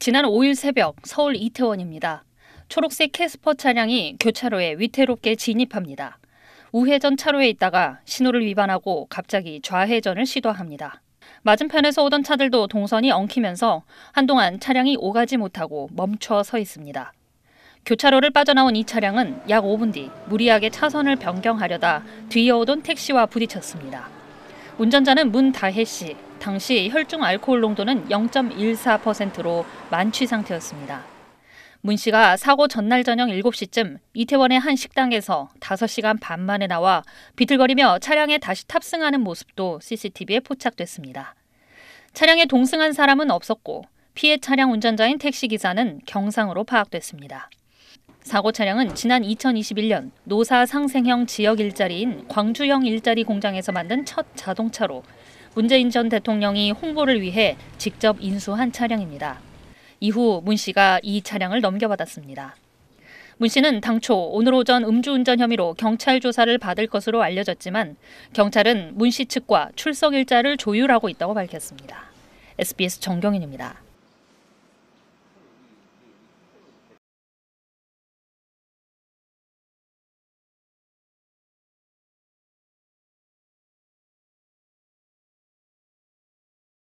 지난 5일 새벽 서울 이태원입니다. 초록색 캐스퍼 차량이 교차로에 위태롭게 진입합니다. 우회전 차로에 있다가 신호를 위반하고 갑자기 좌회전을 시도합니다. 맞은편에서 오던 차들도 동선이 엉키면서 한동안 차량이 오가지 못하고 멈춰 서 있습니다. 교차로를 빠져나온 이 차량은 약 5분 뒤 무리하게 차선을 변경하려다 뒤이어오던 택시와 부딪혔습니다. 운전자는 문다혜 씨, 당시 혈중 알코올 농도는 0.14%로 만취 상태였습니다. 문 씨가 사고 전날 저녁 7시쯤 이태원의 한 식당에서 5시간 반 만에 나와 비틀거리며 차량에 다시 탑승하는 모습도 CCTV에 포착됐습니다. 차량에 동승한 사람은 없었고 피해 차량 운전자인 택시기사는 경상으로 파악됐습니다. 사고 차량은 지난 2021년 노사 상생형 지역 일자리인 광주형 일자리 공장에서 만든 첫 자동차로 문재인 전 대통령이 홍보를 위해 직접 인수한 차량입니다. 이후 문 씨가 이 차량을 넘겨받았습니다. 문 씨는 당초 오늘 오전 음주운전 혐의로 경찰 조사를 받을 것으로 알려졌지만 경찰은 문씨 측과 출석 일자를 조율하고 있다고 밝혔습니다. SBS 정경인입니다.